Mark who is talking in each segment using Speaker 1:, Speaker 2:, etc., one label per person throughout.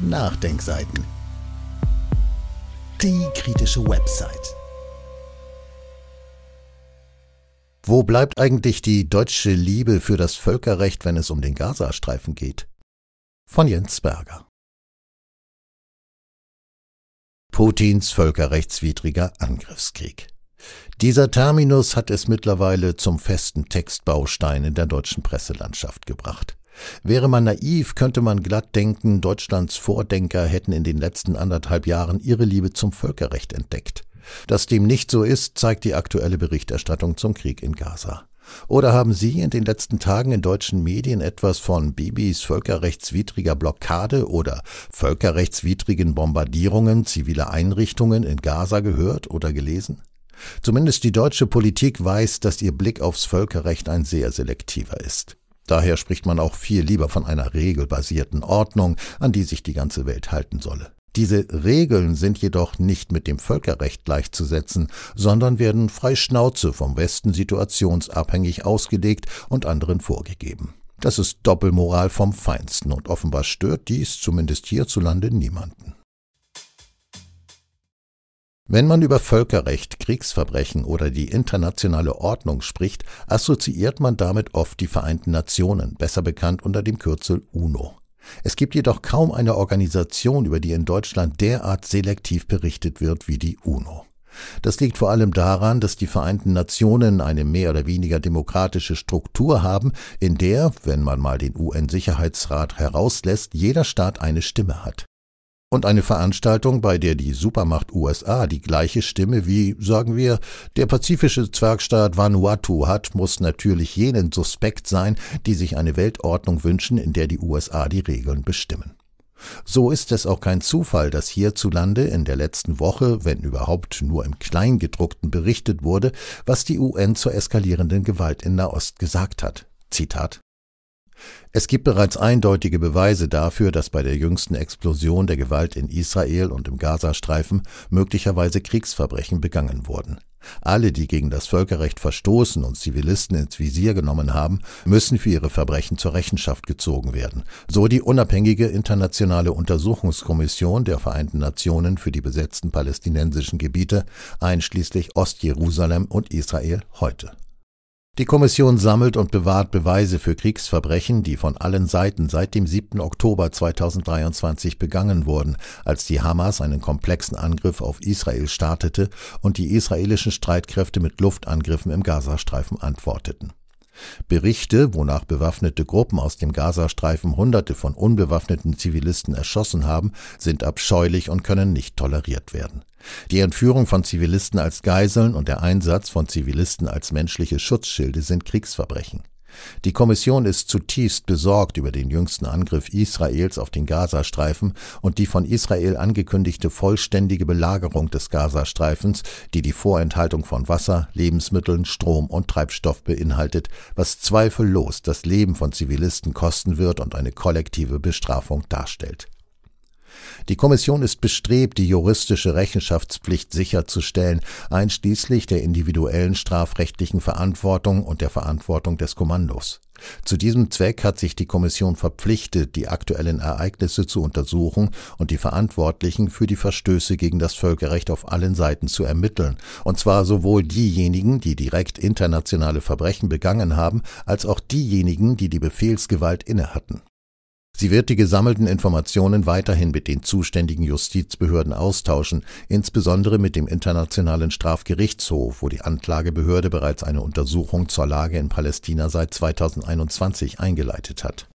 Speaker 1: Nachdenkseiten. Die kritische Website. Wo bleibt eigentlich die deutsche Liebe für das Völkerrecht, wenn es um den Gazastreifen geht? Von Jens Berger. Putins völkerrechtswidriger Angriffskrieg. Dieser Terminus hat es mittlerweile zum festen Textbaustein in der deutschen Presselandschaft gebracht. Wäre man naiv, könnte man glatt denken, Deutschlands Vordenker hätten in den letzten anderthalb Jahren ihre Liebe zum Völkerrecht entdeckt. Dass dem nicht so ist, zeigt die aktuelle Berichterstattung zum Krieg in Gaza. Oder haben Sie in den letzten Tagen in deutschen Medien etwas von Bibis völkerrechtswidriger Blockade oder völkerrechtswidrigen Bombardierungen ziviler Einrichtungen in Gaza gehört oder gelesen? Zumindest die deutsche Politik weiß, dass ihr Blick aufs Völkerrecht ein sehr selektiver ist. Daher spricht man auch viel lieber von einer regelbasierten Ordnung, an die sich die ganze Welt halten solle. Diese Regeln sind jedoch nicht mit dem Völkerrecht gleichzusetzen, sondern werden frei Schnauze vom Westen situationsabhängig ausgelegt und anderen vorgegeben. Das ist Doppelmoral vom Feinsten und offenbar stört dies zumindest hierzulande niemanden. Wenn man über Völkerrecht, Kriegsverbrechen oder die internationale Ordnung spricht, assoziiert man damit oft die Vereinten Nationen, besser bekannt unter dem Kürzel UNO. Es gibt jedoch kaum eine Organisation, über die in Deutschland derart selektiv berichtet wird wie die UNO. Das liegt vor allem daran, dass die Vereinten Nationen eine mehr oder weniger demokratische Struktur haben, in der, wenn man mal den UN-Sicherheitsrat herauslässt, jeder Staat eine Stimme hat. Und eine Veranstaltung, bei der die Supermacht USA die gleiche Stimme wie, sagen wir, der pazifische Zwergstaat Vanuatu hat, muss natürlich jenen suspekt sein, die sich eine Weltordnung wünschen, in der die USA die Regeln bestimmen. So ist es auch kein Zufall, dass hierzulande in der letzten Woche, wenn überhaupt nur im Kleingedruckten berichtet wurde, was die UN zur eskalierenden Gewalt in Nahost gesagt hat. Zitat es gibt bereits eindeutige Beweise dafür, dass bei der jüngsten Explosion der Gewalt in Israel und im Gazastreifen möglicherweise Kriegsverbrechen begangen wurden. Alle, die gegen das Völkerrecht verstoßen und Zivilisten ins Visier genommen haben, müssen für ihre Verbrechen zur Rechenschaft gezogen werden, so die unabhängige internationale Untersuchungskommission der Vereinten Nationen für die besetzten palästinensischen Gebiete, einschließlich Ostjerusalem und Israel heute. Die Kommission sammelt und bewahrt Beweise für Kriegsverbrechen, die von allen Seiten seit dem 7. Oktober 2023 begangen wurden, als die Hamas einen komplexen Angriff auf Israel startete und die israelischen Streitkräfte mit Luftangriffen im Gazastreifen antworteten Berichte, wonach bewaffnete Gruppen aus dem Gazastreifen Hunderte von unbewaffneten Zivilisten erschossen haben, sind abscheulich und können nicht toleriert werden. Die Entführung von Zivilisten als Geiseln und der Einsatz von Zivilisten als menschliche Schutzschilde sind Kriegsverbrechen. Die Kommission ist zutiefst besorgt über den jüngsten Angriff Israels auf den Gazastreifen und die von Israel angekündigte vollständige Belagerung des Gazastreifens, die die Vorenthaltung von Wasser, Lebensmitteln, Strom und Treibstoff beinhaltet, was zweifellos das Leben von Zivilisten kosten wird und eine kollektive Bestrafung darstellt. Die Kommission ist bestrebt, die juristische Rechenschaftspflicht sicherzustellen, einschließlich der individuellen strafrechtlichen Verantwortung und der Verantwortung des Kommandos. Zu diesem Zweck hat sich die Kommission verpflichtet, die aktuellen Ereignisse zu untersuchen und die Verantwortlichen für die Verstöße gegen das Völkerrecht auf allen Seiten zu ermitteln, und zwar sowohl diejenigen, die direkt internationale Verbrechen begangen haben, als auch diejenigen, die die Befehlsgewalt innehatten Sie wird die gesammelten Informationen weiterhin mit den zuständigen Justizbehörden austauschen, insbesondere mit dem Internationalen Strafgerichtshof, wo die Anklagebehörde bereits eine Untersuchung zur Lage in Palästina seit 2021 eingeleitet hat.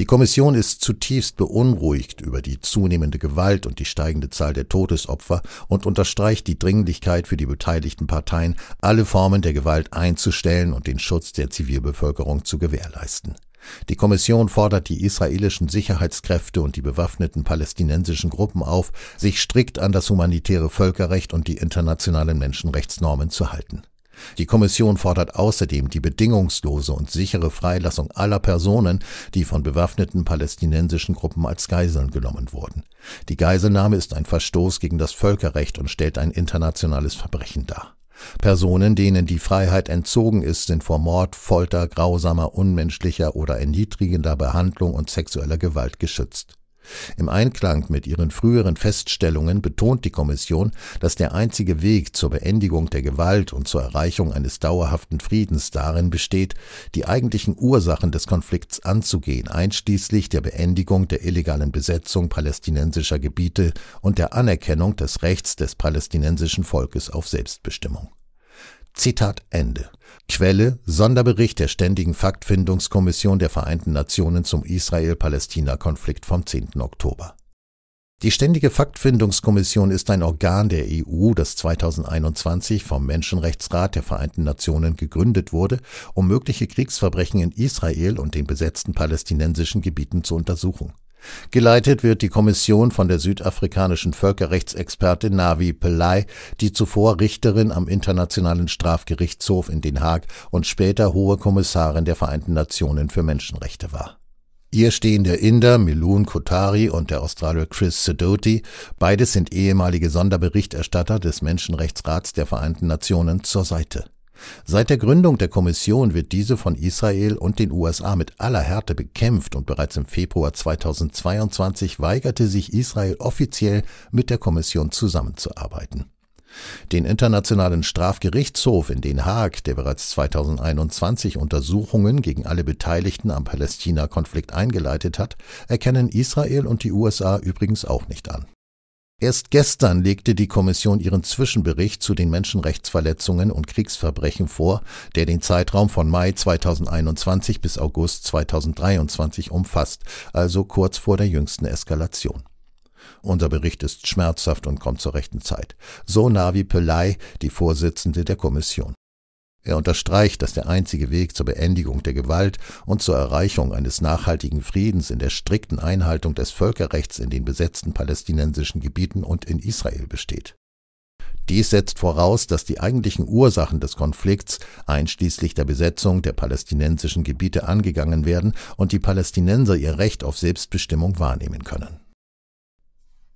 Speaker 1: Die Kommission ist zutiefst beunruhigt über die zunehmende Gewalt und die steigende Zahl der Todesopfer und unterstreicht die Dringlichkeit für die beteiligten Parteien, alle Formen der Gewalt einzustellen und den Schutz der Zivilbevölkerung zu gewährleisten. Die Kommission fordert die israelischen Sicherheitskräfte und die bewaffneten palästinensischen Gruppen auf, sich strikt an das humanitäre Völkerrecht und die internationalen Menschenrechtsnormen zu halten. Die Kommission fordert außerdem die bedingungslose und sichere Freilassung aller Personen, die von bewaffneten palästinensischen Gruppen als Geiseln genommen wurden. Die Geiselnahme ist ein Verstoß gegen das Völkerrecht und stellt ein internationales Verbrechen dar. Personen, denen die Freiheit entzogen ist, sind vor Mord, Folter, grausamer, unmenschlicher oder erniedrigender Behandlung und sexueller Gewalt geschützt im Einklang mit ihren früheren Feststellungen betont die Kommission, dass der einzige Weg zur Beendigung der Gewalt und zur Erreichung eines dauerhaften Friedens darin besteht, die eigentlichen Ursachen des Konflikts anzugehen, einschließlich der Beendigung der illegalen Besetzung palästinensischer Gebiete und der Anerkennung des Rechts des palästinensischen Volkes auf Selbstbestimmung Zitat Ende. Quelle Sonderbericht der Ständigen Faktfindungskommission der Vereinten Nationen zum Israel-Palästina-Konflikt vom 10. Oktober. Die Ständige Faktfindungskommission ist ein Organ der EU, das 2021 vom Menschenrechtsrat der Vereinten Nationen gegründet wurde, um mögliche Kriegsverbrechen in Israel und den besetzten palästinensischen Gebieten zu untersuchen. Geleitet wird die Kommission von der südafrikanischen Völkerrechtsexpertin Navi Pillay, die zuvor Richterin am Internationalen Strafgerichtshof in Den Haag und später hohe Kommissarin der Vereinten Nationen für Menschenrechte war. Ihr stehen der Inder Milun Kotari und der Australier Chris Sedoti, beides sind ehemalige Sonderberichterstatter des Menschenrechtsrats der Vereinten Nationen, zur Seite. Seit der Gründung der Kommission wird diese von Israel und den USA mit aller Härte bekämpft und bereits im Februar 2022 weigerte sich Israel offiziell mit der Kommission zusammenzuarbeiten. Den Internationalen Strafgerichtshof in Den Haag, der bereits 2021 Untersuchungen gegen alle Beteiligten am Palästina-Konflikt eingeleitet hat, erkennen Israel und die USA übrigens auch nicht an. Erst gestern legte die Kommission ihren Zwischenbericht zu den Menschenrechtsverletzungen und Kriegsverbrechen vor, der den Zeitraum von Mai 2021 bis August 2023 umfasst, also kurz vor der jüngsten Eskalation. Unser Bericht ist schmerzhaft und kommt zur rechten Zeit. So Navi Pelay, die Vorsitzende der Kommission. Er unterstreicht, dass der einzige Weg zur Beendigung der Gewalt und zur Erreichung eines nachhaltigen Friedens in der strikten Einhaltung des Völkerrechts in den besetzten palästinensischen Gebieten und in Israel besteht. Dies setzt voraus, dass die eigentlichen Ursachen des Konflikts einschließlich der Besetzung der palästinensischen Gebiete angegangen werden und die Palästinenser ihr Recht auf Selbstbestimmung wahrnehmen können.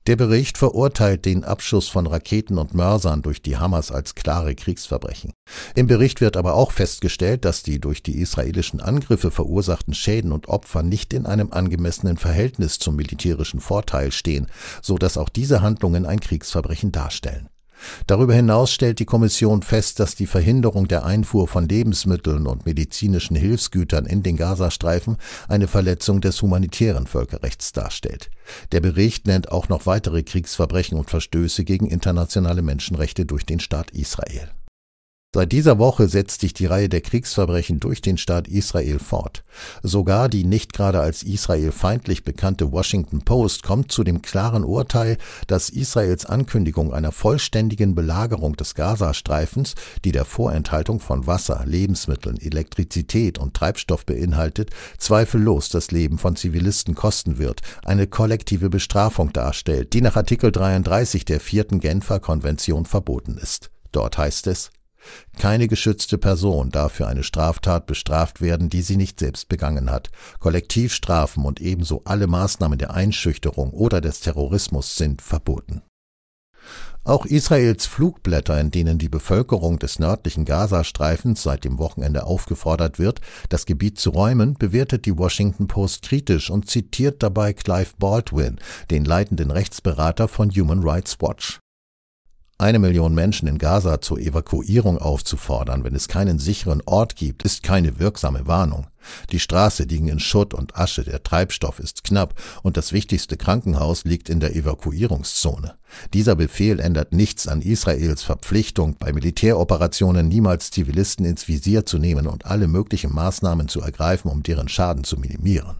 Speaker 1: Der Bericht verurteilt den Abschuss von Raketen und Mörsern durch die Hamas als klare Kriegsverbrechen. Im Bericht wird aber auch festgestellt, dass die durch die israelischen Angriffe verursachten Schäden und Opfer nicht in einem angemessenen Verhältnis zum militärischen Vorteil stehen, so dass auch diese Handlungen ein Kriegsverbrechen darstellen. Darüber hinaus stellt die Kommission fest, dass die Verhinderung der Einfuhr von Lebensmitteln und medizinischen Hilfsgütern in den Gazastreifen eine Verletzung des humanitären Völkerrechts darstellt. Der Bericht nennt auch noch weitere Kriegsverbrechen und Verstöße gegen internationale Menschenrechte durch den Staat Israel. Seit dieser Woche setzt sich die Reihe der Kriegsverbrechen durch den Staat Israel fort. Sogar die nicht gerade als Israel feindlich bekannte Washington Post kommt zu dem klaren Urteil, dass Israels Ankündigung einer vollständigen Belagerung des Gazastreifens, die der Vorenthaltung von Wasser, Lebensmitteln, Elektrizität und Treibstoff beinhaltet, zweifellos das Leben von Zivilisten kosten wird, eine kollektive Bestrafung darstellt, die nach Artikel 33 der vierten Genfer Konvention verboten ist. Dort heißt es, keine geschützte Person darf für eine Straftat bestraft werden, die sie nicht selbst begangen hat. Kollektivstrafen und ebenso alle Maßnahmen der Einschüchterung oder des Terrorismus sind verboten. Auch Israels Flugblätter, in denen die Bevölkerung des nördlichen Gazastreifens seit dem Wochenende aufgefordert wird, das Gebiet zu räumen, bewertet die Washington Post kritisch und zitiert dabei Clive Baldwin, den leitenden Rechtsberater von Human Rights Watch. Eine Million Menschen in Gaza zur Evakuierung aufzufordern, wenn es keinen sicheren Ort gibt, ist keine wirksame Warnung. Die Straße liegen in Schutt und Asche, der Treibstoff ist knapp und das wichtigste Krankenhaus liegt in der Evakuierungszone. Dieser Befehl ändert nichts an Israels Verpflichtung, bei Militäroperationen niemals Zivilisten ins Visier zu nehmen und alle möglichen Maßnahmen zu ergreifen, um deren Schaden zu minimieren.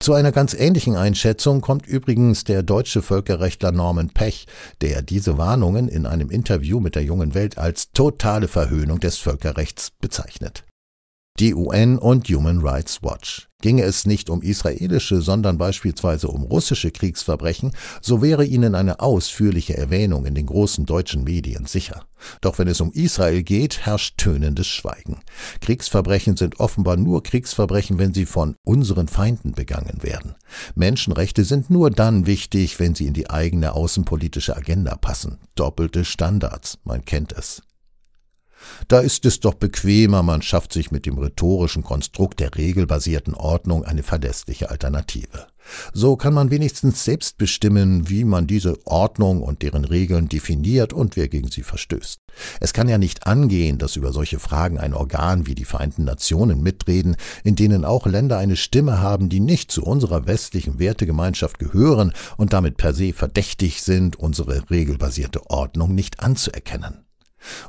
Speaker 1: Zu einer ganz ähnlichen Einschätzung kommt übrigens der deutsche Völkerrechtler Norman Pech, der diese Warnungen in einem Interview mit der jungen Welt als totale Verhöhnung des Völkerrechts bezeichnet. Die UN und Human Rights Watch Ginge es nicht um israelische, sondern beispielsweise um russische Kriegsverbrechen, so wäre ihnen eine ausführliche Erwähnung in den großen deutschen Medien sicher. Doch wenn es um Israel geht, herrscht tönendes Schweigen. Kriegsverbrechen sind offenbar nur Kriegsverbrechen, wenn sie von unseren Feinden begangen werden. Menschenrechte sind nur dann wichtig, wenn sie in die eigene außenpolitische Agenda passen. Doppelte Standards, man kennt es. Da ist es doch bequemer, man schafft sich mit dem rhetorischen Konstrukt der regelbasierten Ordnung eine verlässliche Alternative. So kann man wenigstens selbst bestimmen, wie man diese Ordnung und deren Regeln definiert und wer gegen sie verstößt. Es kann ja nicht angehen, dass über solche Fragen ein Organ wie die Vereinten Nationen mitreden, in denen auch Länder eine Stimme haben, die nicht zu unserer westlichen Wertegemeinschaft gehören und damit per se verdächtig sind, unsere regelbasierte Ordnung nicht anzuerkennen.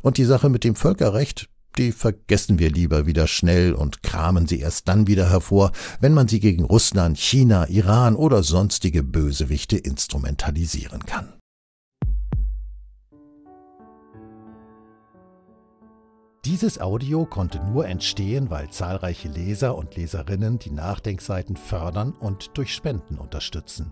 Speaker 1: Und die Sache mit dem Völkerrecht, die vergessen wir lieber wieder schnell und kramen sie erst dann wieder hervor, wenn man sie gegen Russland, China, Iran oder sonstige Bösewichte instrumentalisieren kann. Dieses Audio konnte nur entstehen, weil zahlreiche Leser und Leserinnen die Nachdenkseiten fördern und durch Spenden unterstützen.